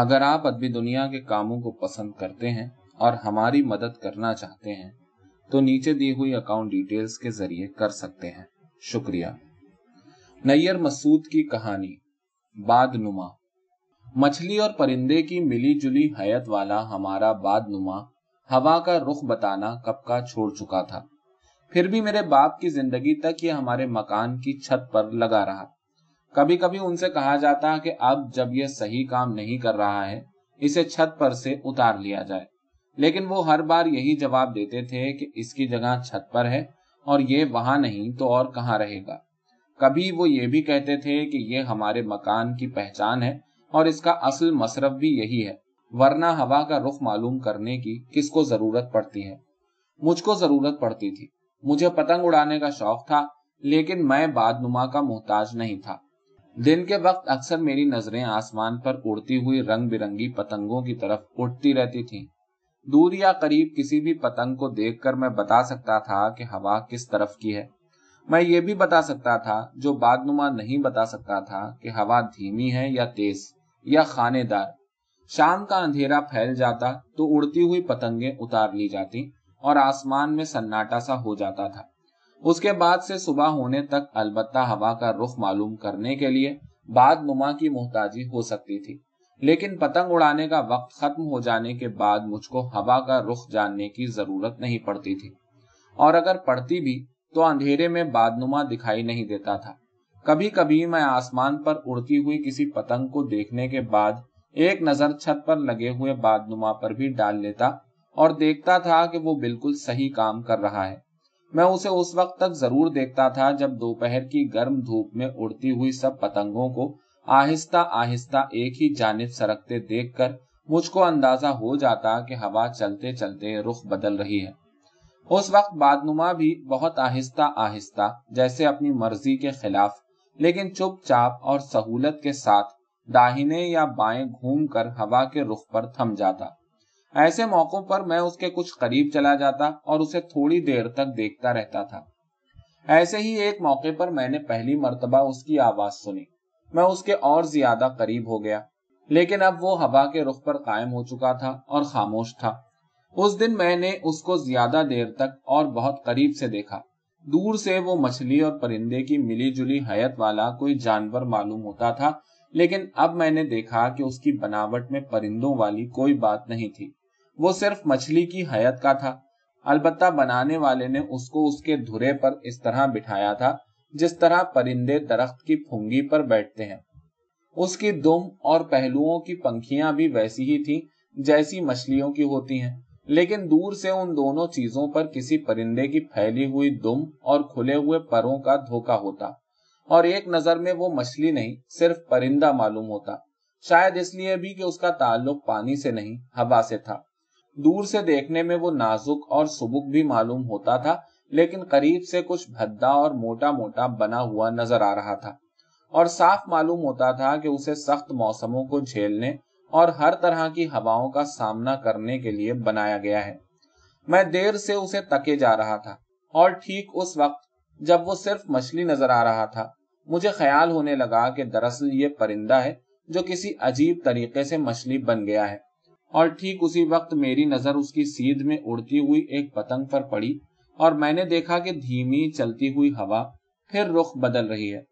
अगर आप अदबी दुनिया के कामों को पसंद करते हैं और हमारी मदद करना चाहते हैं तो नीचे दी हुई अकाउंट डिटेल्स के जरिए कर सकते हैं शुक्रिया नैयर मसूद की कहानी बाद नुमा मछली और परिंदे की मिली जुली हयत वाला हमारा बाद नुमा हवा का रुख बताना कब का छोड़ चुका था फिर भी मेरे बाप की जिंदगी तक ये हमारे मकान की छत पर लगा रहा कभी कभी उनसे कहा जाता है कि अब जब यह सही काम नहीं कर रहा है इसे छत पर से उतार लिया जाए लेकिन वो हर बार यही जवाब देते थे कि इसकी जगह छत पर है और ये वहां नहीं तो और कहाँ रहेगा कभी वो ये भी कहते थे कि ये हमारे मकान की पहचान है और इसका असल मसरफ भी यही है वरना हवा का रुख मालूम करने की किसको जरूरत पड़ती है मुझको जरूरत पड़ती थी मुझे पतंग उड़ाने का शौक था लेकिन मैं बादनुमा का मोहताज नहीं था दिन के वक्त अक्सर मेरी नजरें आसमान पर उड़ती हुई रंग बिरंगी पतंगों की तरफ उठती रहती थी दूर या करीब किसी भी पतंग को देखकर मैं बता सकता था कि हवा किस तरफ की है मैं ये भी बता सकता था जो बाद नहीं बता सकता था कि हवा धीमी है या तेज या खानेदार शाम का अंधेरा फैल जाता तो उड़ती हुई पतंगें उतार ली जाती और आसमान में सन्नाटा सा हो जाता था उसके बाद से सुबह होने तक अलबत्ता हवा का रुख मालूम करने के लिए बाद नुमा की मोहताजी हो सकती थी लेकिन पतंग उड़ाने का वक्त खत्म हो जाने के बाद मुझको हवा का रुख जानने की जरूरत नहीं पड़ती थी और अगर पड़ती भी तो अंधेरे में बादनुमा दिखाई नहीं देता था कभी कभी मैं आसमान पर उड़ती हुई किसी पतंग को देखने के बाद एक नजर छत पर लगे हुए बादनुमा पर भी डाल लेता और देखता था कि वो बिल्कुल सही काम कर रहा है मैं उसे उस वक्त तक जरूर देखता था जब दोपहर की गर्म धूप में उड़ती हुई सब पतंगों को आहिस्ता आहिस्ता एक ही जानब सरकते देख कर मुझको अंदाजा हो जाता कि हवा चलते चलते रुख बदल रही है उस वक्त बादनुमा भी बहुत आहिस्ता आहिस्ता जैसे अपनी मर्जी के खिलाफ लेकिन चुपचाप और सहूलत के साथ दाहिने या बाएं घूमकर हवा के रुख पर थम जाता ऐसे मौकों पर मैं उसके कुछ करीब चला जाता और उसे थोड़ी देर तक देखता रहता था ऐसे ही एक मौके पर मैंने पहली मरतबा उसकी आवाज सुनी मैं उसके और ज्यादा करीब हो गया लेकिन अब वो हवा के रुख पर कायम हो चुका था और खामोश था उस दिन मैंने उसको ज्यादा देर तक और बहुत करीब से देखा दूर से वो मछली और परिंदे की मिली जुली हयत वाला कोई जानवर मालूम होता था लेकिन अब मैंने देखा कि उसकी बनावट में परिंदों वाली कोई बात नहीं थी वो सिर्फ मछली की हयत का था अलबत्ता बनाने वाले ने उसको उसके धुरे पर इस तरह बिठाया था जिस तरह परिंदे दरख्त की फुंगी पर बैठते हैं उसकी दुम और पहलुओं की पंखियां भी वैसी ही थी जैसी मछलियों की होती हैं लेकिन दूर से उन दोनों चीजों पर किसी परिंदे की फैली हुई दुम और खुले हुए परों का धोखा होता और एक नजर में वो मछली नहीं सिर्फ परिंदा मालूम होता शायद इसलिए भी कि उसका ताल्लुक पानी से नहीं हवा से था दूर से देखने में वो नाजुक और सुबुक भी मालूम होता था लेकिन करीब से कुछ भद्दा और मोटा मोटा बना हुआ नजर आ रहा था और साफ मालूम होता था कि उसे सख्त मौसमों को झेलने और हर तरह की हवाओं का सामना करने के लिए बनाया गया है मैं देर से उसे तके जा रहा था और ठीक उस वक्त जब वो सिर्फ मछली नजर आ रहा था मुझे ख्याल होने लगा कि दरअसल ये परिंदा है जो किसी अजीब तरीके से मछली बन गया है और ठीक उसी वक्त मेरी नजर उसकी सीध में उड़ती हुई एक पतंग पर पड़ी और मैंने देखा कि धीमी चलती हुई हवा फिर रुख बदल रही है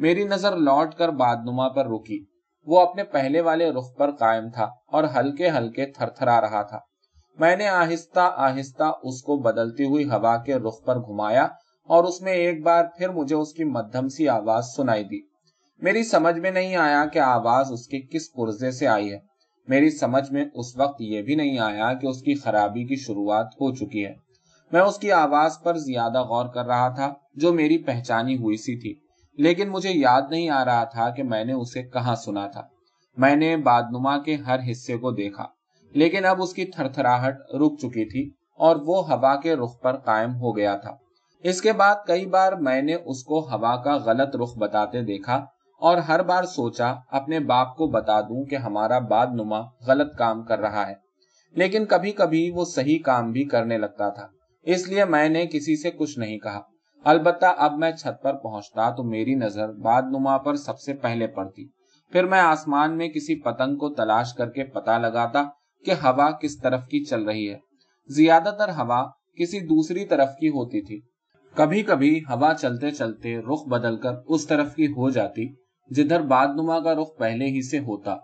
मेरी नजर लौट कर बादनुमा पर रुकी वो अपने पहले वाले रुख पर कायम था और हल्के हल्के थरथरा रहा था मैंने आहिस्ता आहिस्ता उसको बदलती हुई हवा के रुख पर घुमाया और उसमें एक बार फिर मुझे उसकी मध्यम सी आवाज सुनाई दी मेरी समझ में नहीं आया कि आवाज उसके किस पुर्जे से आई है मेरी समझ में उस वक्त ये भी नहीं आया कि उसकी खराबी की शुरुआत हो चुकी है मैं उसकी आवाज पर ज्यादा गौर कर रहा था जो मेरी पहचानी हुई सी थी लेकिन मुझे याद नहीं आ रहा था कि मैंने उसे कहाँ सुना था मैंने बादनुमा के हर हिस्से को देखा लेकिन अब उसकी थरथराहट रुक चुकी थी और वो हवा के रुख पर कायम हो गया था इसके बाद कई बार मैंने उसको हवा का गलत रुख बताते देखा और हर बार सोचा अपने बाप को बता दूं कि हमारा बाद नुमा गलत काम कर रहा है लेकिन कभी कभी वो सही काम भी करने लगता था इसलिए मैंने किसी से कुछ नहीं कहा अलबत्ता अब मैं छत पर पहुंचता तो मेरी नजर बाद नुमा पर सबसे पहले पड़ती फिर मैं आसमान में किसी पतंग को तलाश करके पता लगाता कि हवा किस तरफ की चल रही है ज्यादातर हवा किसी दूसरी तरफ की होती थी कभी कभी हवा चलते चलते रुख बदलकर उस तरफ की हो जाती जिधर बादनुमा का रुख पहले ही से होता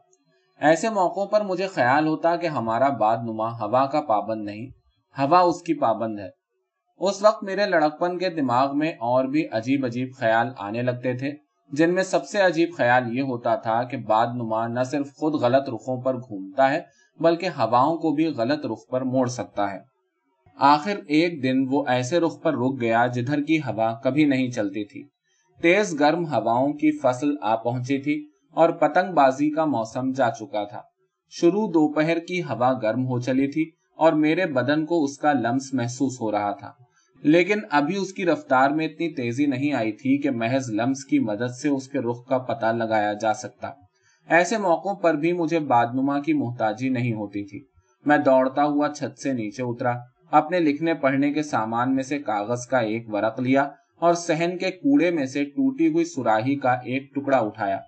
ऐसे मौकों पर मुझे ख्याल होता कि हमारा बादनुमा हवा का पाबंद नहीं हवा उसकी पाबंद है उस वक्त मेरे लड़कपन के दिमाग में और भी अजीब अजीब ख्याल आने लगते थे जिनमें सबसे अजीब ख्याल ये होता था कि बाद नुमा न सिर्फ खुद गलत रुखों पर घूमता है बल्कि हवाओं को भी गलत रुख पर मोड़ सकता है आखिर एक दिन वो ऐसे रुख पर रुक गया जिधर की हवा कभी नहीं चलती थी तेज गर्म हवाओं की फसल आ पहुंची थी और पतंगबाजी का मौसम जा चुका था शुरू दोपहर की हवा गर्म हो चली थी और मेरे बदन को उसका लम्स महसूस हो रहा था लेकिन अभी उसकी रफ्तार में इतनी तेजी नहीं आई थी कि महज लम्स की मदद से उसके रुख का पता लगाया जा सकता ऐसे मौकों पर भी मुझे बादनुमा की मोहताजी नहीं होती थी मैं दौड़ता हुआ छत से नीचे उतरा अपने लिखने पढ़ने के सामान में से कागज का एक वरक लिया और सहन के कूड़े में से टूटी हुई सुराही का एक टुकड़ा उठाया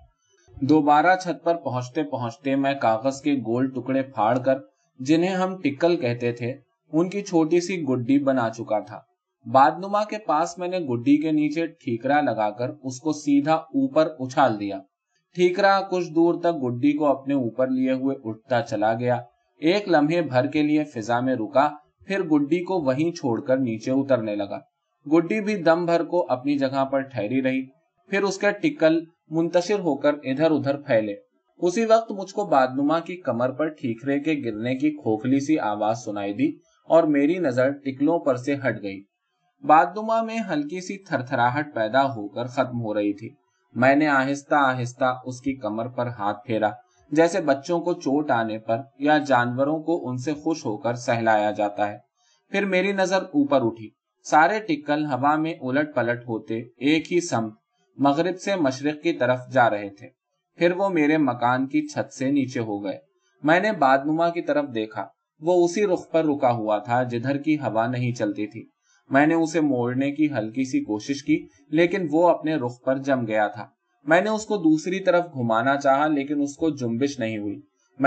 दोबारा छत पर पहुंचते पहुंचते मैं कागज के गोल टुकड़े फाड़ कर जिन्हें हम टिकल कहते थे उनकी छोटी सी गुड्डी बना चुका था बादनुमा के पास मैंने गुड्डी के नीचे ठीकरा लगाकर उसको सीधा ऊपर उछाल दिया ठीकरा कुछ दूर तक गुड्डी को अपने ऊपर लिए हुए उठता चला गया एक लम्हे भर के लिए फिजा में रुका फिर गुड्डी को वहीं छोड़कर नीचे उतरने लगा गुड्डी भी दम भर को अपनी जगह पर ठहरी रही फिर उसके टिकल मुंतशिर होकर इधर उधर फैले उसी वक्त मुझको बादनुमा की कमर पर ठीकरे के गिरने की खोखली सी आवाज सुनाई दी और मेरी नजर टिकलों पर से हट गई बादनुमा में हल्की सी थरथराहट पैदा होकर खत्म हो रही थी मैंने आहिस्ता आहिस्ता उसकी कमर पर हाथ फेरा जैसे बच्चों को चोट आने पर या जानवरों को उनसे खुश होकर सहलाया जाता है फिर मेरी नजर ऊपर उठी सारे टिक्कल हवा में उलट पलट होते एक ही सम मगरब से मशरक की तरफ जा रहे थे फिर वो मेरे मकान की छत से नीचे हो गए मैंने बादनुमा की तरफ देखा वो उसी रुख पर रुका हुआ था जिधर की हवा नहीं चलती थी मैंने उसे मोड़ने की हल्की सी कोशिश की लेकिन वो अपने रुख पर जम गया था मैंने उसको दूसरी तरफ घुमाना चाहा लेकिन उसको जुम्बिश नहीं हुई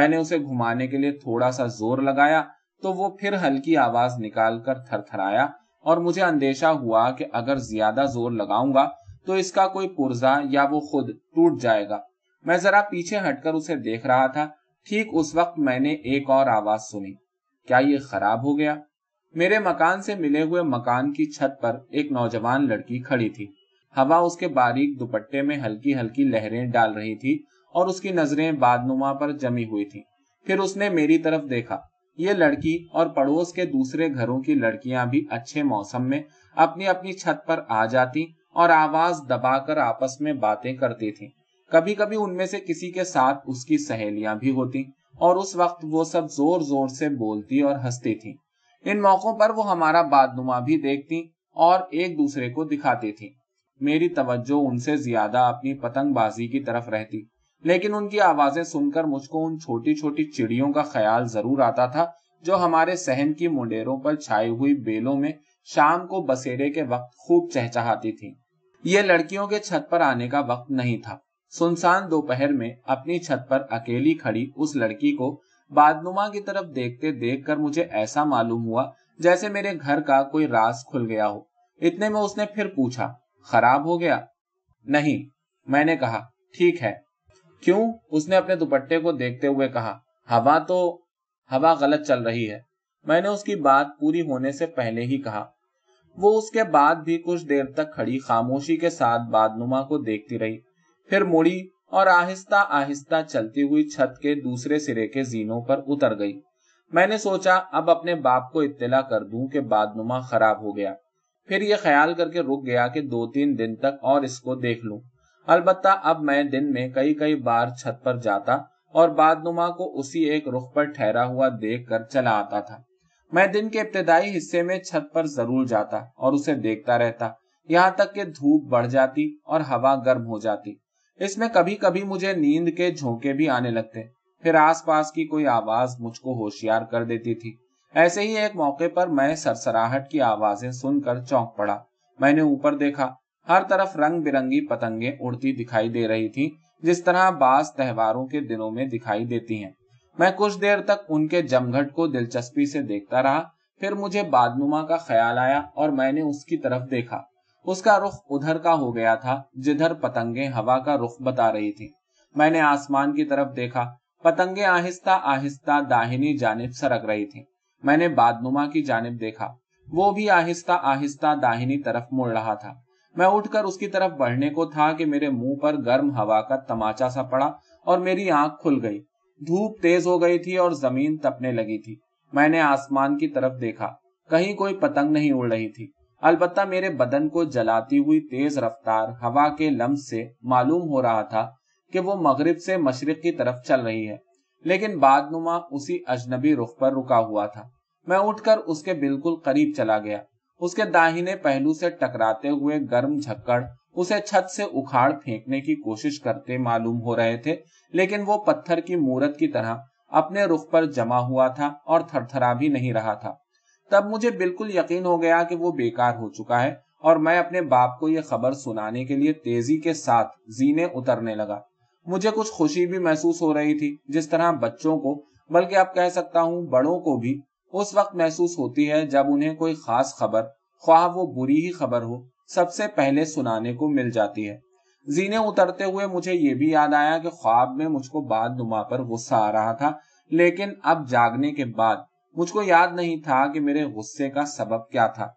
मैंने उसे घुमाने के लिए थोड़ा सा जोर लगाया तो वो फिर हल्की आवाज निकाल कर थरथराया और मुझे अंदेशा हुआ कि अगर ज्यादा जोर लगाऊंगा तो इसका कोई पुर्जा या वो खुद टूट जाएगा मैं जरा पीछे हटकर उसे देख रहा था ठीक उस वक्त मैंने एक और आवाज सुनी क्या ये खराब हो गया मेरे मकान से मिले हुए मकान की छत पर एक नौजवान लड़की खड़ी थी हवा उसके बारीक दुपट्टे में हल्की हल्की लहरें डाल रही थी और उसकी नजरें बादनुमा पर जमी हुई थी फिर उसने मेरी तरफ देखा ये लड़की और पड़ोस के दूसरे घरों की लड़कियां भी अच्छे मौसम में अपनी अपनी छत पर आ जाती और आवाज दबाकर आपस में बातें करती थी कभी कभी उनमें से किसी के साथ उसकी सहेलियां भी होती और उस वक्त वो सब जोर जोर से बोलती और हंसती थी इन मौकों पर वो हमारा बादनुमा भी देखती और एक दूसरे को दिखाती थी मेरी तवज्जो उनसे ज्यादा अपनी पतंगबाजी की तरफ रहती लेकिन उनकी आवाजें सुनकर मुझको उन छोटी छोटी चिड़ियों का ख्याल जरूर आता था जो हमारे सहन की मुंडेरों पर छाई हुई बेलों में शाम को बसेरे के वक्त खूब चहचहाती थी ये लड़कियों के छत पर आने का वक्त नहीं था सुनसान दोपहर में अपनी छत पर अकेली खड़ी उस लड़की को बादनुमा की तरफ देखते देख कर मुझे ऐसा मालूम हुआ जैसे मेरे घर का कोई रास खुल गया हो इतने में उसने फिर पूछा खराब हो गया नहीं मैंने कहा ठीक है क्यों उसने अपने दुपट्टे को देखते हुए कहा हवा तो हवा गलत चल रही है मैंने उसकी बात पूरी होने से पहले ही कहा वो उसके बाद भी कुछ देर तक खड़ी खामोशी के साथ बादनुमा को देखती रही फिर मुड़ी और आहिस्ता आहिस्ता चलती हुई छत के दूसरे सिरे के जीनों पर उतर गई मैंने सोचा अब अपने बाप को इत्तला कर दूं कि बादनुमा खराब हो गया फिर ये ख्याल करके रुक गया कि दो तीन दिन तक और इसको देख लूं अलबत्ता अब मैं दिन में कई कई बार छत पर जाता और बादनुमा को उसी एक रुख पर ठहरा हुआ देख कर चला आता था मैं दिन के इब्तदाई हिस्से में छत पर जरूर जाता और उसे देखता रहता यहाँ तक कि धूप बढ़ जाती और हवा गर्म हो जाती इसमें कभी कभी मुझे नींद के झोंके भी आने लगते फिर आसपास की कोई आवाज मुझको होशियार कर देती थी ऐसे ही एक मौके पर मैं सरसराहट की आवाजें सुनकर चौंक पड़ा मैंने ऊपर देखा हर तरफ रंग बिरंगी पतंगे उड़ती दिखाई दे रही थी जिस तरह बास त्योहारों के दिनों में दिखाई देती है मैं कुछ देर तक उनके जमघट को दिलचस्पी से देखता रहा फिर मुझे बादनुमा का ख्याल आया और मैंने उसकी तरफ देखा उसका रुख उधर का हो गया था जिधर पतंगे हवा का रुख बता रही थी मैंने आसमान की तरफ देखा पतंगे आहिस्ता आहिस्ता दाहिनी जानब सरक रही थी मैंने बादनुमा की जानब देखा वो भी आहिस्ता आहिस्ता दाहिनी तरफ मुड़ रहा था मैं उठकर उसकी तरफ बढ़ने को था कि मेरे मुंह पर गर्म हवा का तमाचा सा पड़ा और मेरी आंख खुल गई धूप तेज हो गई थी और जमीन तपने लगी थी मैंने आसमान की तरफ देखा कहीं कोई पतंग नहीं उड़ रही थी अलबत्ता मेरे बदन को जलाती हुई तेज रफ्तार हवा के लम्स से मालूम हो रहा था कि वो मगरिब से मशरक की तरफ चल रही है लेकिन बादनुमा उसी अजनबी रुख पर रुका हुआ था मैं उठकर उसके बिल्कुल करीब चला गया उसके दाहिने पहलू से टकराते हुए गर्म झक्कड़ उसे छत से उखाड़ फेंकने की कोशिश करते मालूम हो रहे थे लेकिन वो पत्थर की मूरत की तरह अपने रुख पर जमा हुआ था और थरथरा भी नहीं रहा था तब मुझे बिल्कुल यकीन हो गया कि वो बेकार हो चुका है और मैं अपने बाप को यह खबर सुनाने के लिए तेजी के साथ जीने उतरने लगा मुझे कुछ खुशी भी महसूस हो रही थी जिस तरह बच्चों को बल्कि आप कह सकता हूँ बड़ों को भी उस वक्त महसूस होती है जब उन्हें कोई खास खबर ख्वाह वो बुरी ही खबर हो सबसे पहले सुनाने को मिल जाती है जीने उतरते हुए मुझे ये भी याद आया कि ख्वाब में मुझको बाद नुमा पर गुस्सा आ रहा था लेकिन अब जागने के बाद मुझको याद नहीं था कि मेरे गुस्से का सबब क्या था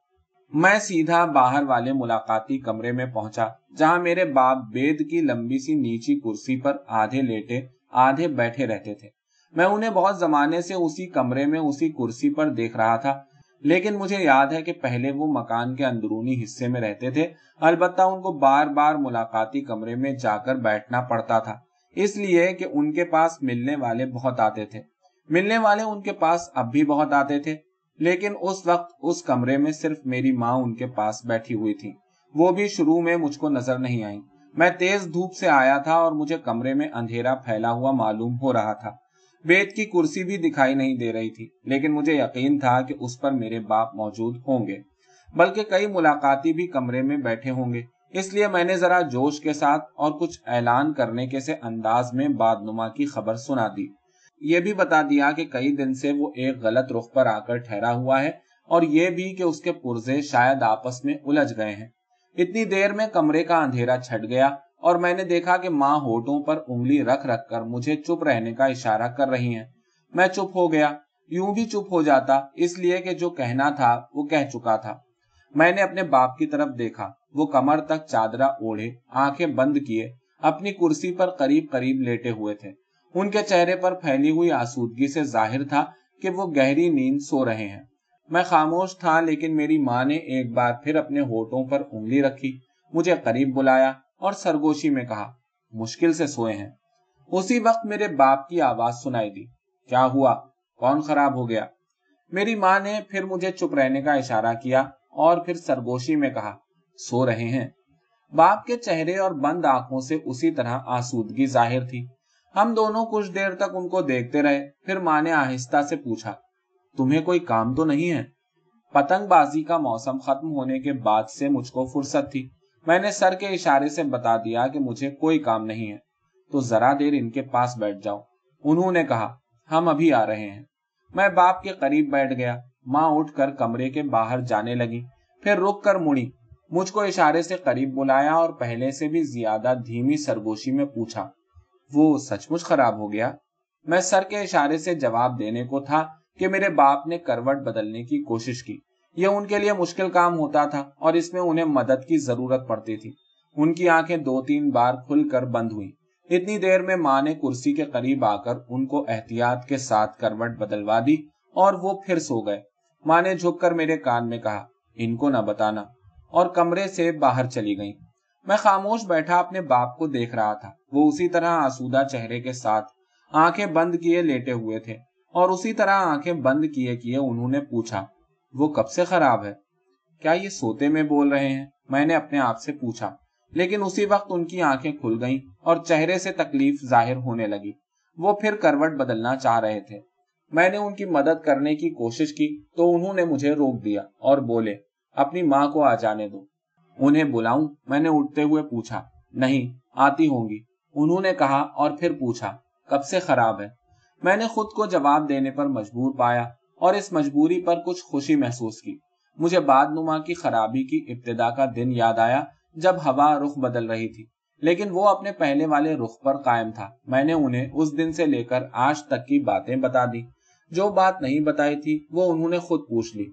मैं सीधा बाहर वाले मुलाकाती कमरे में पहुंचा जहां मेरे बाप बेद की लंबी सी नीची कुर्सी पर आधे लेटे आधे बैठे रहते थे मैं उन्हें बहुत जमाने से उसी कमरे में उसी कुर्सी पर देख रहा था लेकिन मुझे याद है कि पहले वो मकान के अंदरूनी हिस्से में रहते थे अलबत्ता उनको बार बार मुलाकाती कमरे में जाकर बैठना पड़ता था इसलिए कि उनके पास मिलने वाले बहुत आते थे मिलने वाले उनके पास अब भी बहुत आते थे लेकिन उस वक्त उस कमरे में सिर्फ मेरी माँ उनके पास बैठी हुई थी वो भी शुरू में मुझको नजर नहीं आई मैं तेज धूप से आया था और मुझे कमरे में अंधेरा फैला हुआ मालूम हो रहा था बेत की कुर्सी भी दिखाई नहीं दे रही थी लेकिन मुझे यकीन था कि उस पर मेरे बाप मौजूद होंगे बल्कि कई मुलाकाती भी कमरे में बैठे होंगे इसलिए मैंने जरा जोश के साथ और कुछ ऐलान करने के से अंदाज में बादनुमा की खबर सुना दी ये भी बता दिया कि कई दिन से वो एक गलत रुख पर आकर ठहरा हुआ है और ये भी कि उसके पुर्जे शायद आपस में उलझ गए हैं इतनी देर में कमरे का अंधेरा छट गया और मैंने देखा कि माँ होठों पर उंगली रख रख कर मुझे चुप रहने का इशारा कर रही हैं। मैं चुप हो गया यूं भी चुप हो जाता इसलिए कि जो कहना था वो कह चुका था मैंने अपने बाप की तरफ देखा वो कमर तक चादरा ओढ़े आंखें बंद किए अपनी कुर्सी पर करीब करीब लेटे हुए थे उनके चेहरे पर फैली हुई आसूदगी से जाहिर था कि वो गहरी नींद सो रहे हैं मैं खामोश था लेकिन मेरी माँ ने एक बार फिर अपने होठों पर उंगली रखी मुझे करीब बुलाया और सरगोशी में कहा मुश्किल से सोए हैं उसी वक्त मेरे बाप की आवाज सुनाई दी क्या हुआ कौन खराब हो गया मेरी माँ ने फिर मुझे चुप रहने का इशारा किया और फिर सरगोशी में कहा सो रहे हैं बाप के चेहरे और बंद आंखों से उसी तरह आसूदगी जाहिर थी हम दोनों कुछ देर तक उनको देखते रहे फिर माँ ने आहिस्ता से पूछा तुम्हें कोई काम तो नहीं है पतंगबाजी का मौसम खत्म होने के बाद से मुझको फुर्सत थी मैंने सर के इशारे से बता दिया कि मुझे कोई काम नहीं है तो जरा देर इनके पास बैठ जाओ उन्होंने कहा हम अभी आ रहे हैं मैं बाप के करीब बैठ गया माँ उठकर कमरे के बाहर जाने लगी फिर रुक कर मुड़ी मुझको इशारे से करीब बुलाया और पहले से भी ज्यादा धीमी सरगोशी में पूछा वो सचमुच खराब हो गया मैं सर के इशारे से जवाब देने को था कि मेरे बाप ने करवट बदलने की कोशिश की यह उनके लिए मुश्किल काम होता था और इसमें उन्हें मदद की जरूरत पड़ती थी उनकी आंखें दो तीन बार खुलकर बंद हुई इतनी देर में माँ ने कुर्सी के करीब आकर उनको एहतियात के साथ करवट बदलवा दी और वो फिर सो गए माँ ने झुककर मेरे कान में कहा इनको न बताना और कमरे से बाहर चली गई मैं खामोश बैठा अपने बाप को देख रहा था वो उसी तरह आसूदा चेहरे के साथ आंखें बंद किए लेटे हुए थे और उसी तरह आंखें बंद किए किए उन्होंने पूछा वो कब से खराब है क्या ये सोते में बोल रहे हैं मैंने अपने आप से पूछा लेकिन उसी वक्त उनकी आंखें खुल गईं और चेहरे से तकलीफ जाहिर होने लगी वो फिर करवट बदलना चाह रहे थे मैंने उनकी मदद करने की कोशिश की तो उन्होंने मुझे रोक दिया और बोले अपनी माँ को आ जाने दो उन्हें बुलाऊं मैंने उठते हुए पूछा नहीं आती होंगी उन्होंने कहा और फिर पूछा कब से खराब है मैंने खुद को जवाब देने पर मजबूर पाया और इस मजबूरी पर कुछ खुशी महसूस की मुझे बादनुमा की खराबी की इब्तदा का दिन याद आया जब हवा रुख बदल रही थी लेकिन वो अपने पहले वाले रुख पर कायम था मैंने उन्हें उस दिन से लेकर आज तक की बातें बता दी जो बात नहीं बताई थी वो उन्होंने खुद पूछ ली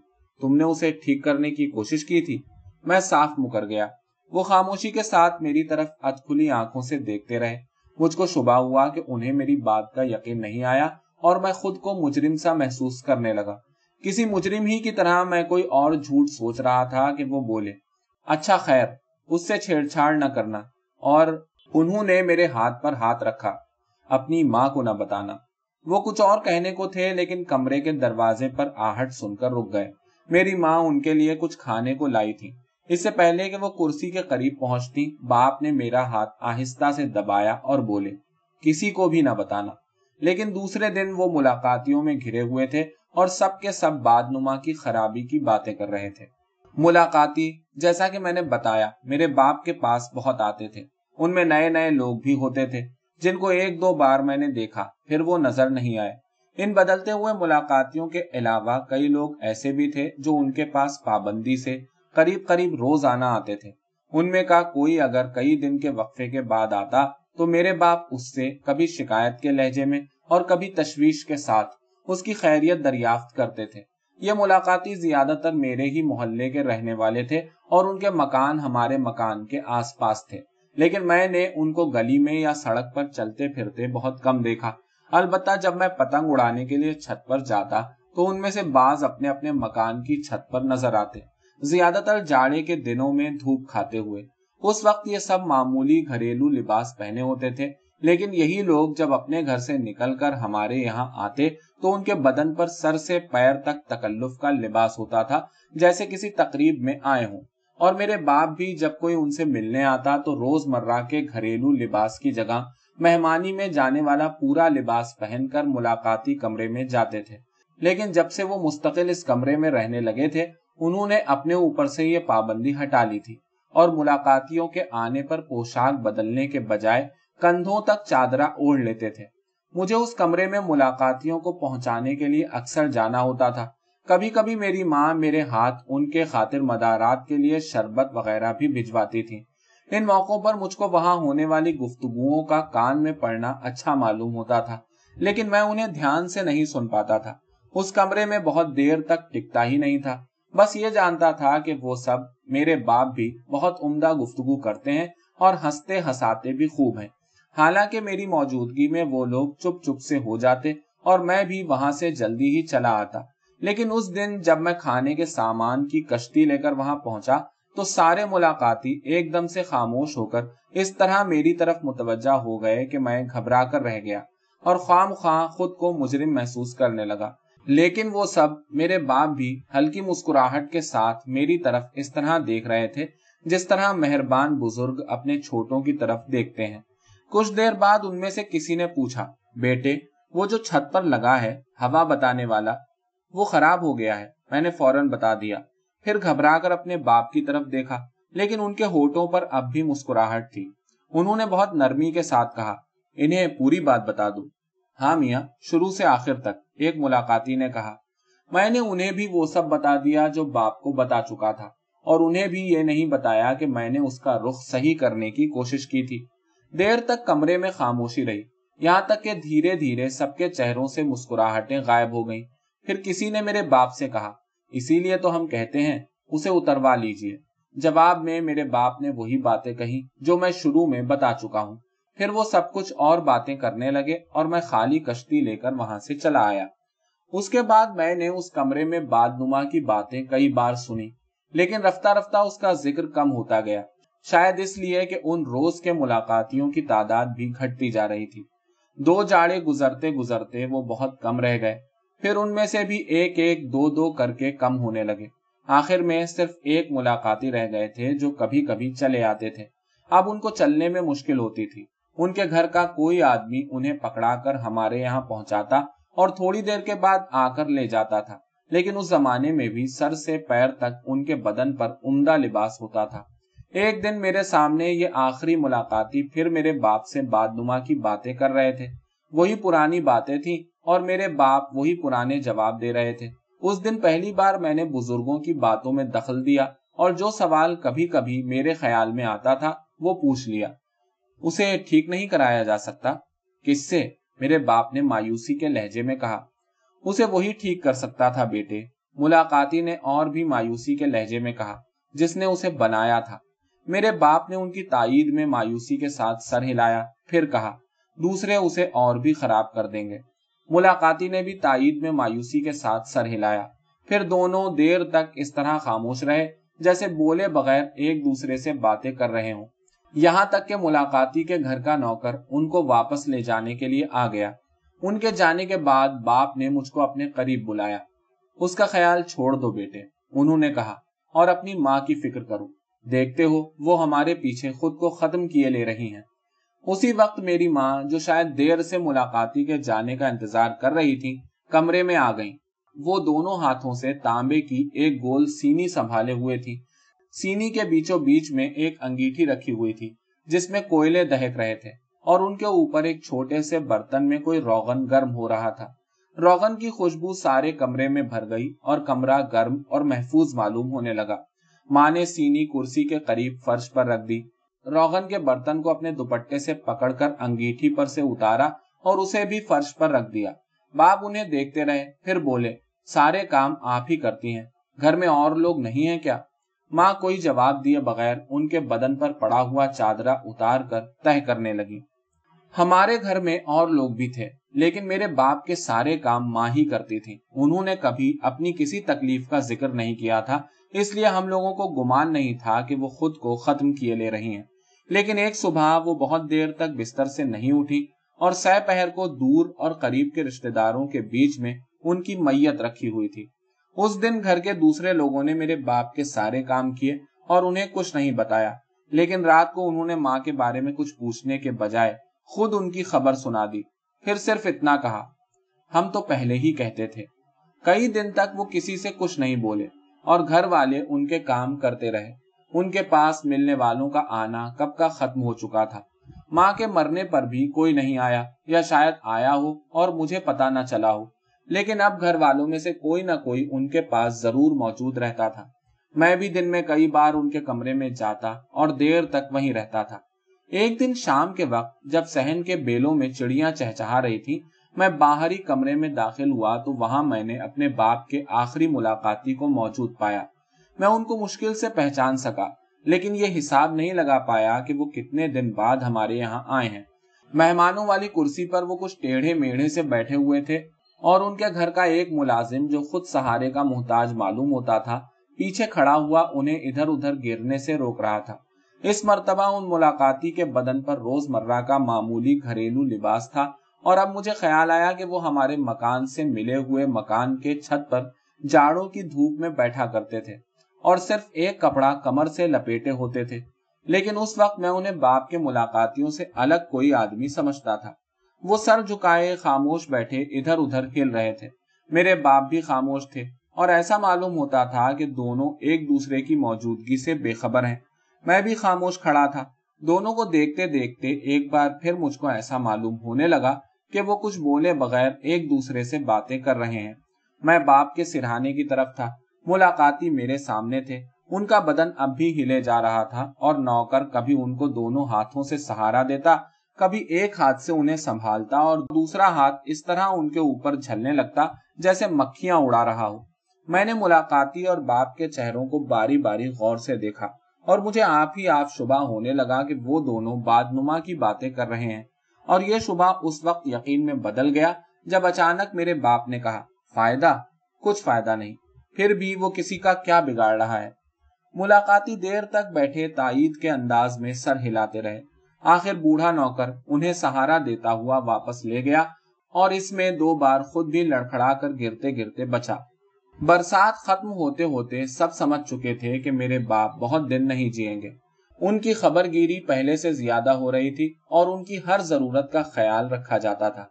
तुमने उसे ठीक करने की कोशिश की थी मैं साफ मुकर गया वो खामोशी के साथ मेरी तरफ अधखुली आंखों से देखते रहे मुझको शुबा हुआ कि उन्हें मेरी बात का यकीन नहीं आया और मैं खुद को मुजरिम सा महसूस करने लगा किसी मुजरिम ही की तरह मैं कोई और झूठ सोच रहा था कि वो बोले अच्छा खैर उससे छेड़छाड़ न करना और उन्होंने मेरे हाथ पर हाथ रखा अपनी माँ को न बताना वो कुछ और कहने को थे लेकिन कमरे के दरवाजे पर आहट सुनकर रुक गए मेरी माँ उनके लिए कुछ खाने को लाई थी इससे पहले कि वो कुर्सी के करीब पहुंचती बाप ने मेरा हाथ आहिस्ता से दबाया और बोले किसी को भी ना बताना लेकिन दूसरे दिन वो मुलाकातियों में घिरे हुए थे और सबके सब, सब नुमा की खराबी की बातें कर रहे थे मुलाकाती जैसा कि मैंने बताया मेरे बाप के पास बहुत आते थे उनमें नए नए लोग भी होते थे जिनको एक दो बार मैंने देखा फिर वो नजर नहीं आए इन बदलते हुए मुलाकातियों के अलावा कई लोग ऐसे भी थे जो उनके पास पाबंदी से करीब करीब रोज आना आते थे उनमें का कोई अगर कई दिन के वक्फे के बाद आता तो मेरे बाप उससे कभी शिकायत के लहजे में और कभी तश्वीश के साथ उसकी खैरियत दरियाफ्त करते थे ये मुलाकाती ज्यादातर मेरे ही मोहल्ले के रहने वाले थे और उनके मकान हमारे मकान के आस पास थे लेकिन मैंने उनको गली में या सड़क पर चलते फिरते बहुत कम देखा अलबत् जब मैं पतंग उड़ाने के लिए छत पर जाता तो उनमें से बाज अपने अपने मकान की छत पर नजर आते ज्यादातर जाड़े के दिनों में धूप खाते हुए उस वक्त ये सब मामूली घरेलू लिबास पहने होते थे लेकिन यही लोग जब अपने घर से निकलकर हमारे यहाँ आते तो उनके बदन पर सर से पैर तक तकल्लुफ का लिबास होता था जैसे किसी तकरीब में आए हों और मेरे बाप भी जब कोई उनसे मिलने आता तो रोजमर्रा के घरेलू लिबास की जगह मेहमानी में जाने वाला पूरा लिबास पहनकर मुलाकाती कमरे में जाते थे लेकिन जब से वो मुस्तकिल इस कमरे में रहने लगे थे उन्होंने अपने ऊपर से ये पाबंदी हटा ली थी और मुलाकातियों के आने पर पोशाक बदलने के बजाय कंधों तक चादरा ओढ़ लेते थे मुझे उस कमरे में मुलाकातियों को पहुंचाने के लिए अक्सर जाना होता था कभी कभी मेरी माँ मेरे हाथ उनके खातिर मदारात के लिए शरबत वगैरह भी भिजवाती थी इन मौकों पर मुझको वहां होने वाली गुफ्तगुओं का कान में पड़ना अच्छा मालूम होता था लेकिन मैं उन्हें ध्यान से नहीं सुन पाता था उस कमरे में बहुत देर तक टिकता ही नहीं था बस ये जानता था कि वो सब मेरे बाप भी बहुत उम्दा गुफ्तगु करते हैं और हंसते हंसाते भी खूब हैं हालांकि मेरी मौजूदगी में वो लोग चुप चुप से हो जाते और मैं भी वहां से जल्दी ही चला आता लेकिन उस दिन जब मैं खाने के सामान की कश्ती लेकर वहां पहुंचा तो सारे मुलाकाती एकदम से खामोश होकर इस तरह मेरी तरफ मुतवजा हो गए कि मैं घबरा कर रह गया और खाम खा खुद को मुजरिम महसूस करने लगा लेकिन वो सब मेरे बाप भी हल्की मुस्कुराहट के साथ मेरी तरफ इस तरह देख रहे थे जिस तरह मेहरबान बुजुर्ग अपने छोटों की तरफ देखते हैं कुछ देर बाद उनमें से किसी ने पूछा बेटे वो जो छत पर लगा है हवा बताने वाला वो खराब हो गया है मैंने फौरन बता दिया फिर घबराकर अपने बाप की तरफ देखा लेकिन उनके होठों पर अब भी मुस्कुराहट थी उन्होंने बहुत नरमी के साथ कहा इन्हें पूरी बात बता दो हाँ मिया शुरू से आखिर तक एक मुलाकाती ने कहा मैंने उन्हें भी वो सब बता दिया जो बाप को बता चुका था और उन्हें भी ये नहीं बताया कि मैंने उसका रुख सही करने की कोशिश की थी देर तक कमरे में खामोशी रही यहाँ तक के धीरे धीरे सबके चेहरों से मुस्कुराहटें गायब हो गईं। फिर किसी ने मेरे बाप से कहा इसीलिए तो हम कहते हैं उसे उतरवा लीजिए जवाब में मेरे बाप ने वही बातें कही जो मैं शुरू में बता चुका हूँ फिर वो सब कुछ और बातें करने लगे और मैं खाली कश्ती लेकर वहां से चला आया उसके बाद मैंने उस कमरे में बाद की बातें कई बार सुनी लेकिन रफ्ता रफ्ता उसका जिक्र कम होता गया शायद इसलिए कि उन रोज के मुलाकातियों की तादाद भी घटती जा रही थी दो जाड़े गुजरते गुजरते वो बहुत कम रह गए फिर उनमें से भी एक एक दो दो करके कम होने लगे आखिर में सिर्फ एक मुलाकाती रह गए थे जो कभी कभी चले आते थे अब उनको चलने में मुश्किल होती थी उनके घर का कोई आदमी उन्हें पकड़ाकर हमारे यहाँ पहुंचाता और थोड़ी देर के बाद आकर ले जाता था लेकिन उस जमाने में भी सर से पैर तक उनके बदन पर उमदा लिबास होता था एक दिन मेरे सामने ये आखिरी मुलाकाती फिर मेरे बाप से नुमा की बातें कर रहे थे वही पुरानी बातें थी और मेरे बाप वही पुराने जवाब दे रहे थे उस दिन पहली बार मैंने बुजुर्गों की बातों में दखल दिया और जो सवाल कभी कभी मेरे ख्याल में आता था वो पूछ लिया उसे ठीक नहीं कराया जा सकता किससे मेरे बाप ने मायूसी के लहजे में कहा उसे वही ठीक कर सकता था बेटे मुलाकाती ने और भी मायूसी के लहजे में कहा जिसने उसे बनाया था मेरे बाप ने उनकी ताईद में मायूसी के साथ सर हिलाया फिर कहा दूसरे उसे और भी खराब कर देंगे मुलाकाती ने भी तायीद में मायूसी के साथ सर हिलाया फिर दोनों देर तक इस तरह खामोश रहे जैसे बोले बगैर एक दूसरे से बातें कर रहे हों यहाँ तक के मुलाकाती के घर का नौकर उनको वापस ले जाने के लिए आ गया उनके जाने के बाद बाप ने मुझको अपने करीब बुलाया उसका ख्याल छोड़ दो बेटे उन्होंने कहा और अपनी माँ की फिक्र करो देखते हो वो हमारे पीछे खुद को खत्म किए ले रही हैं उसी वक्त मेरी माँ जो शायद देर से मुलाकाती के जाने का इंतजार कर रही थी कमरे में आ गई वो दोनों हाथों से तांबे की एक गोल सीनी संभाले हुए थी सीनी के बीचों बीच में एक अंगीठी रखी हुई थी जिसमें कोयले दहक रहे थे और उनके ऊपर एक छोटे से बर्तन में कोई रोगन गर्म हो रहा था रोगन की खुशबू सारे कमरे में भर गई और कमरा गर्म और महफूज मालूम होने लगा माँ ने सीनी कुर्सी के करीब फर्श पर रख दी रोगन के बर्तन को अपने दुपट्टे से पकड़कर अंगीठी पर से उतारा और उसे भी फर्श पर रख दिया बाप उन्हें देखते रहे फिर बोले सारे काम आप ही करती हैं घर में और लोग नहीं है क्या माँ कोई जवाब दिए बगैर उनके बदन पर पड़ा हुआ चादरा उतार कर तय करने लगी हमारे घर में और लोग भी थे लेकिन मेरे बाप के सारे काम माँ ही करती थी उन्होंने कभी अपनी किसी तकलीफ का जिक्र नहीं किया था इसलिए हम लोगों को गुमान नहीं था कि वो खुद को खत्म किए ले रही हैं लेकिन एक सुबह वो बहुत देर तक बिस्तर से नहीं उठी और सह पहर को दूर और करीब के रिश्तेदारों के बीच में उनकी मैयत रखी हुई थी उस दिन घर के दूसरे लोगों ने मेरे बाप के सारे काम किए और उन्हें कुछ नहीं बताया लेकिन रात को उन्होंने माँ के बारे में कुछ पूछने के बजाय खुद उनकी खबर सुना दी फिर सिर्फ इतना कहा हम तो पहले ही कहते थे कई दिन तक वो किसी से कुछ नहीं बोले और घर वाले उनके काम करते रहे उनके पास मिलने वालों का आना कब का खत्म हो चुका था माँ के मरने पर भी कोई नहीं आया या शायद आया हो और मुझे पता न चला हो लेकिन अब घर वालों में से कोई ना कोई उनके पास जरूर मौजूद रहता था मैं भी दिन में कई बार उनके कमरे में जाता और देर तक वहीं रहता था एक दिन शाम के वक्त जब सहन के बेलों में चिड़िया चहचहा रही थी मैं बाहरी कमरे में दाखिल हुआ तो वहां मैंने अपने बाप के आखिरी मुलाकाती को मौजूद पाया मैं उनको मुश्किल से पहचान सका लेकिन ये हिसाब नहीं लगा पाया कि वो कितने दिन बाद हमारे यहाँ आए हैं मेहमानों वाली कुर्सी पर वो कुछ टेढ़े मेढ़े से बैठे हुए थे और उनके घर का एक मुलाजिम जो खुद सहारे का मोहताज मालूम होता था पीछे खड़ा हुआ उन्हें इधर उधर गिरने से रोक रहा था इस मरतबा उन मुलाकाती के बदन पर रोजमर्रा का मामूली घरेलू लिबास था और अब मुझे ख्याल आया कि वो हमारे मकान से मिले हुए मकान के छत पर जाड़ों की धूप में बैठा करते थे और सिर्फ एक कपड़ा कमर से लपेटे होते थे लेकिन उस वक्त मैं उन्हें बाप के मुलाकातियों से अलग कोई आदमी समझता था वो सर झुकाए खामोश बैठे इधर उधर हिल रहे थे मेरे बाप भी खामोश थे और ऐसा मालूम होता था कि दोनों एक दूसरे की मौजूदगी से बेखबर हैं मैं भी खामोश खड़ा था दोनों को देखते देखते एक बार फिर मुझको ऐसा मालूम होने लगा कि वो कुछ बोले बगैर एक दूसरे से बातें कर रहे हैं मैं बाप के सिरहाने की तरफ था मुलाकाती मेरे सामने थे उनका बदन अब भी हिले जा रहा था और नौकर कभी उनको दोनों हाथों से सहारा देता कभी एक हाथ से उन्हें संभालता और दूसरा हाथ इस तरह उनके ऊपर झलने लगता जैसे मक्खियां उड़ा रहा हो मैंने मुलाकाती और बाप के चेहरों को बारी बारी गौर से देखा और मुझे आप ही आप शुबा होने लगा कि वो दोनों बादनुमा की बातें कर रहे हैं और ये सुबह उस वक्त यकीन में बदल गया जब अचानक मेरे बाप ने कहा फायदा कुछ फायदा नहीं फिर भी वो किसी का क्या बिगाड़ रहा है मुलाकाती देर तक बैठे ताईद के अंदाज में सर हिलाते रहे आखिर बूढ़ा नौकर उन्हें सहारा देता हुआ वापस ले गया और इसमें दो बार खुद भी लड़खड़ा कर गिरते गिरते बचा बरसात खत्म होते होते सब समझ चुके थे कि मेरे बाप बहुत दिन नहीं जिएंगे उनकी खबरगिरी पहले से ज्यादा हो रही थी और उनकी हर जरूरत का ख्याल रखा जाता था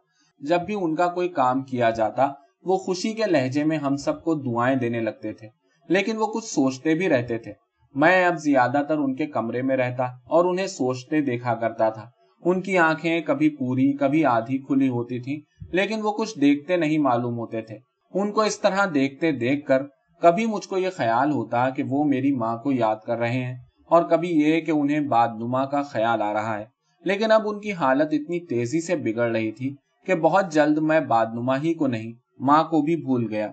जब भी उनका कोई काम किया जाता वो खुशी के लहजे में हम सबको दुआएं देने लगते थे लेकिन वो कुछ सोचते भी रहते थे मैं अब ज्यादातर उनके कमरे में रहता और उन्हें सोचते देखा करता था उनकी आंखें कभी पूरी कभी आधी खुली होती थी लेकिन वो कुछ देखते नहीं मालूम होते थे उनको इस तरह देखते देख कर कभी मुझको ये ख्याल होता कि वो मेरी माँ को याद कर रहे हैं और कभी ये कि उन्हें बाद नुमा का ख्याल आ रहा है लेकिन अब उनकी हालत इतनी तेजी से बिगड़ रही थी कि बहुत जल्द मैं बाद नुमा ही को नहीं माँ को भी भूल गया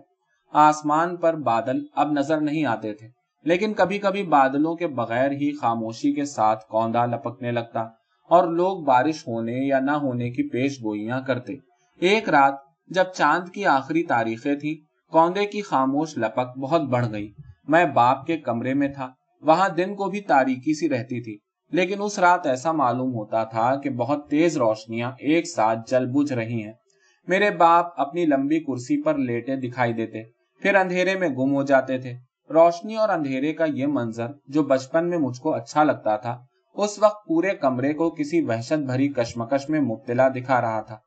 आसमान पर बादल अब नजर नहीं आते थे लेकिन कभी कभी बादलों के बगैर ही खामोशी के साथ कौंधा लपकने लगता और लोग बारिश होने या न होने की पेश गोइयां करते एक रात जब चांद की आखिरी तारीखें थी कौंदे की खामोश लपक बहुत बढ़ गई मैं बाप के कमरे में था वहां दिन को भी तारीखी सी रहती थी लेकिन उस रात ऐसा मालूम होता था कि बहुत तेज रोशनियां एक साथ जल बुझ रही हैं मेरे बाप अपनी लंबी कुर्सी पर लेटे दिखाई देते फिर अंधेरे में गुम हो जाते थे रोशनी और अंधेरे का ये मंजर जो बचपन में मुझको अच्छा लगता था उस वक्त पूरे कमरे को किसी वहशत भरी कशमकश में मुब्तला दिखा रहा था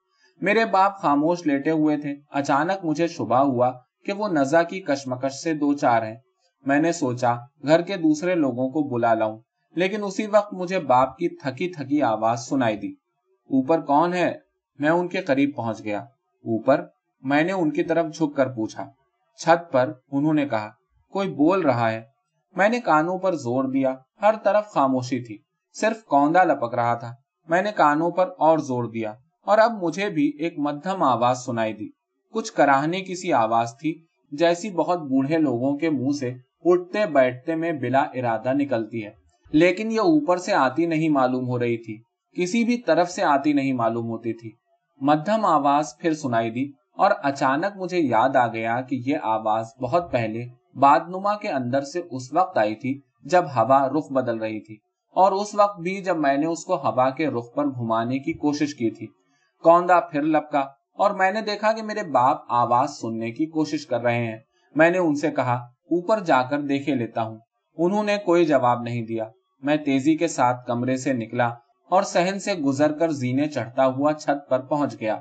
मेरे बाप खामोश लेटे हुए थे अचानक मुझे शुभा हुआ कि वो नजा की कशमकश से दो चार हैं मैंने सोचा घर के दूसरे लोगों को बुला लाऊ लेकिन उसी वक्त मुझे बाप की थकी थकी आवाज सुनाई दी ऊपर कौन है मैं उनके करीब पहुंच गया ऊपर मैंने उनकी तरफ झुक कर पूछा छत पर उन्होंने कहा कोई बोल रहा है मैंने कानों पर जोर दिया हर तरफ खामोशी थी सिर्फ कौंदा लपक रहा था मैंने कानों पर और जोर दिया और अब मुझे भी एक मध्यम आवाज सुनाई दी कुछ कराहने की सी आवाज थी जैसी बहुत बूढ़े लोगों के मुंह से उठते बैठते में बिला इरादा निकलती है लेकिन ये ऊपर से आती नहीं मालूम हो रही थी किसी भी तरफ से आती नहीं मालूम होती थी मध्यम आवाज फिर सुनाई दी और अचानक मुझे याद आ गया कि यह आवाज बहुत पहले बादनुमा के अंदर से उस वक्त आई थी जब हवा रुख बदल रही थी और उस वक्त भी जब मैंने उसको हवा के रुख पर घुमाने की कोशिश की थी कौंदा फिर लपका और मैंने देखा कि मेरे बाप आवाज सुनने की कोशिश कर रहे हैं मैंने उनसे कहा ऊपर जाकर देखे लेता हूँ उन्होंने कोई जवाब नहीं दिया मैं तेजी के साथ कमरे से निकला और सहन से गुजर कर जीने चढ़ता हुआ छत पर पहुंच गया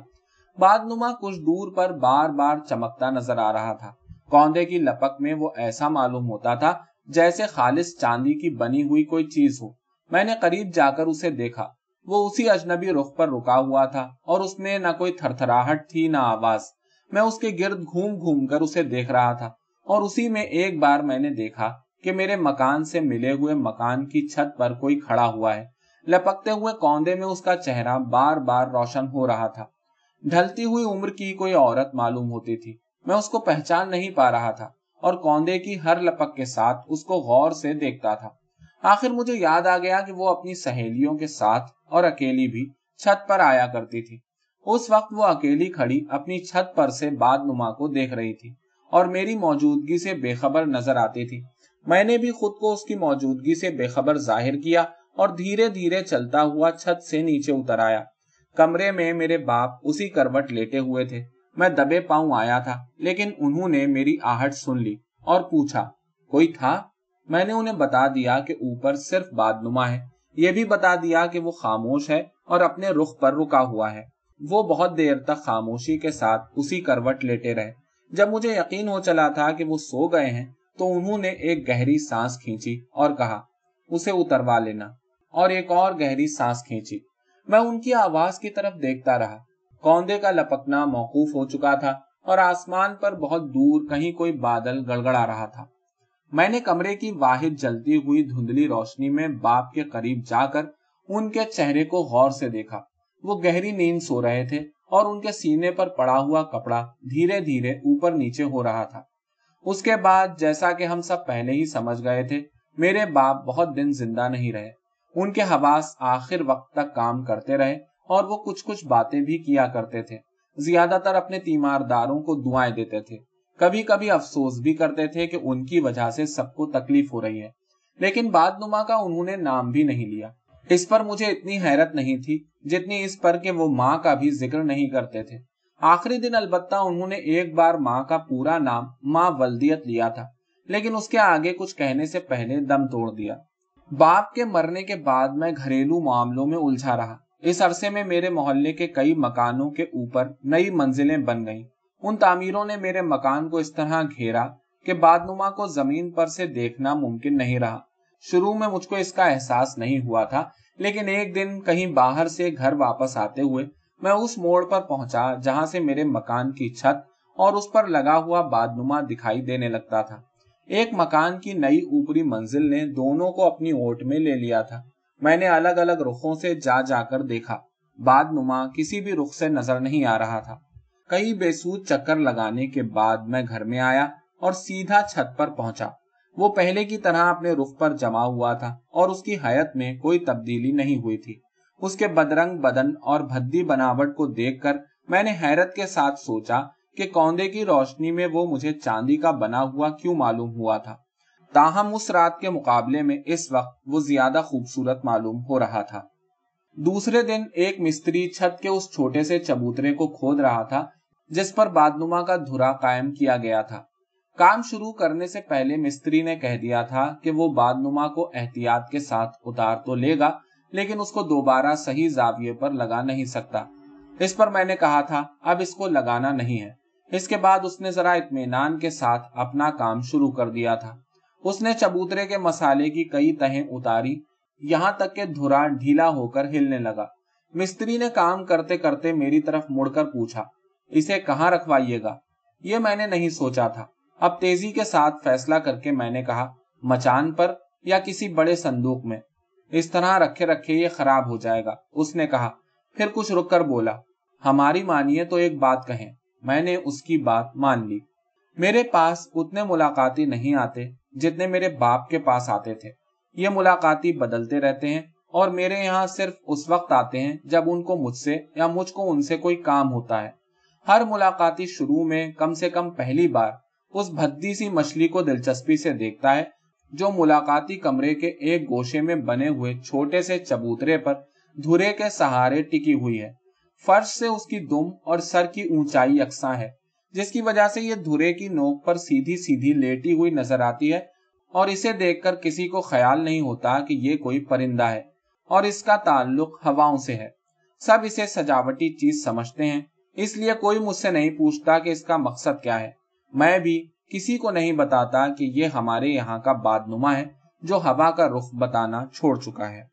बादनुमा कुछ दूर पर बार बार चमकता नजर आ रहा था कौंदे की लपक में वो ऐसा मालूम होता था जैसे खालिश चांदी की बनी हुई कोई चीज हो मैंने करीब जाकर उसे देखा वो उसी अजनबी रुख पर रुका हुआ था और उसमें न कोई थरथराहट थी न आवाज मैं उसके गिर्द घूम घूम कर उसे देख रहा था और उसी में एक बार मैंने देखा कि मेरे मकान से मिले हुए मकान की छत पर कोई खड़ा हुआ है लपकते हुए कौंदे में उसका चेहरा बार बार रोशन हो रहा था ढलती हुई उम्र की कोई औरत मालूम होती थी मैं उसको पहचान नहीं पा रहा था और कौंदे की हर लपक के साथ उसको गौर से देखता था आखिर मुझे याद आ गया कि वो अपनी सहेलियों के साथ और अकेली भी छत पर आया करती थी उस वक्त वो अकेली खड़ी अपनी छत पर से नुमा को देख रही थी और मेरी मौजूदगी से बेखबर नजर आती थी मैंने भी खुद को उसकी मौजूदगी से बेखबर जाहिर किया और धीरे धीरे चलता हुआ छत से नीचे उतर आया कमरे में मेरे बाप उसी करवट लेटे हुए थे मैं दबे पाँव आया था लेकिन उन्होंने मेरी आहट सुन ली और पूछा कोई था मैंने उन्हें बता दिया कि ऊपर सिर्फ बादनुमा है यह भी बता दिया कि वो खामोश है और अपने रुख पर रुका हुआ है वो बहुत देर तक खामोशी के साथ उसी करवट लेटे रहे जब मुझे यकीन हो चला था कि वो सो गए हैं तो उन्होंने एक गहरी सांस खींची और कहा उसे उतरवा लेना और एक और गहरी सांस खींची मैं उनकी आवाज की तरफ देखता रहा कौंदे का लपकना मौकूफ हो चुका था और आसमान पर बहुत दूर कहीं कोई बादल गड़गड़ा रहा था मैंने कमरे की वाहिद जलती हुई धुंधली रोशनी में बाप के करीब जाकर उनके चेहरे को गौर से देखा वो गहरी नींद सो रहे थे और उनके सीने पर पड़ा हुआ कपड़ा धीरे धीरे ऊपर नीचे हो रहा था उसके बाद जैसा कि हम सब पहले ही समझ गए थे मेरे बाप बहुत दिन जिंदा नहीं रहे उनके हवास आखिर वक्त तक काम करते रहे और वो कुछ कुछ बातें भी किया करते थे ज्यादातर अपने तीमारदारों को दुआएं देते थे कभी कभी अफसोस भी करते थे कि उनकी वजह से सबको तकलीफ हो रही है लेकिन बाद नुमा का उन्होंने नाम भी नहीं लिया इस पर मुझे इतनी हैरत नहीं थी जितनी इस पर के वो माँ का भी जिक्र नहीं करते थे आखिरी दिन अलबत्ता उन्होंने एक बार माँ का पूरा नाम माँ वल्दियत लिया था लेकिन उसके आगे कुछ कहने से पहले दम तोड़ दिया बाप के मरने के बाद मैं घरेलू मामलों में उलझा रहा इस अरसे में मेरे मोहल्ले के कई मकानों के ऊपर नई मंजिलें बन गईं। उन तामीरों ने मेरे मकान को इस तरह घेरा कि बादनुमा को जमीन पर से देखना मुमकिन नहीं रहा शुरू में मुझको इसका एहसास नहीं हुआ था लेकिन एक दिन कहीं बाहर से घर वापस आते हुए मैं उस मोड़ पर पहुंचा जहां से मेरे मकान की छत और उस पर लगा हुआ बादनुमा दिखाई देने लगता था एक मकान की नई ऊपरी मंजिल ने दोनों को अपनी ओट में ले लिया था मैंने अलग अलग रुखों से जा जाकर देखा बादनुमा किसी भी रुख से नजर नहीं आ रहा था कई बेसूद चक्कर लगाने के बाद मैं घर में आया और सीधा छत पर पहुंचा वो पहले की तरह अपने रुख पर जमा हुआ था और उसकी हयत में कोई तब्दीली नहीं हुई थी उसके बदरंग बदन और भद्दी बनावट को देखकर मैंने हैरत के साथ सोचा कि कौंदे की रोशनी में वो मुझे चांदी का बना हुआ क्यों मालूम हुआ था ताहम उस रात के मुकाबले में इस वक्त वो ज्यादा खूबसूरत मालूम हो रहा था दूसरे दिन एक मिस्त्री छत के उस छोटे से चबूतरे को खोद रहा था जिस पर बादनुमा का धुरा कायम किया गया था काम शुरू करने से पहले मिस्त्री ने कह दिया था कि वो बाद को एहतियात के साथ उतार तो लेगा लेकिन उसको दोबारा सही जाविये पर लगा नहीं सकता इस पर मैंने कहा था अब इसको लगाना नहीं है इसके बाद उसने जरा इतमान के साथ अपना काम शुरू कर दिया था उसने चबूतरे के मसाले की कई तहें उतारी यहाँ तक के धुरा ढीला होकर हिलने लगा मिस्त्री ने काम करते करते मेरी तरफ मुड़कर पूछा इसे कहाँ रखवाइएगा ये मैंने नहीं सोचा था अब तेजी के साथ फैसला करके मैंने कहा मचान पर या किसी बड़े संदूक में इस तरह रखे रखे ये खराब हो जाएगा उसने कहा फिर कुछ रुक कर बोला हमारी मानिए तो एक बात कहें मैंने उसकी बात मान ली मेरे पास उतने मुलाकाती नहीं आते जितने मेरे बाप के पास आते थे ये मुलाकाती बदलते रहते हैं और मेरे यहाँ सिर्फ उस वक्त आते हैं जब उनको मुझसे या मुझको उनसे कोई काम होता है हर मुलाकाती शुरू में कम से कम पहली बार उस भद्दी सी मछली को दिलचस्पी से देखता है जो मुलाकाती कमरे के एक गोशे में बने हुए छोटे से चबूतरे पर धुरे के सहारे टिकी हुई है फर्श से उसकी दुम और सर की ऊंचाई अक्सा है जिसकी वजह से ये धुरे की नोक पर सीधी सीधी लेटी हुई नजर आती है और इसे देखकर किसी को ख्याल नहीं होता कि ये कोई परिंदा है और इसका ताल्लुक हवाओं से है सब इसे सजावटी चीज समझते हैं इसलिए कोई मुझसे नहीं पूछता कि इसका मकसद क्या है मैं भी किसी को नहीं बताता कि ये हमारे यहाँ का बादनुमा है जो हवा का रुख बताना छोड़ चुका है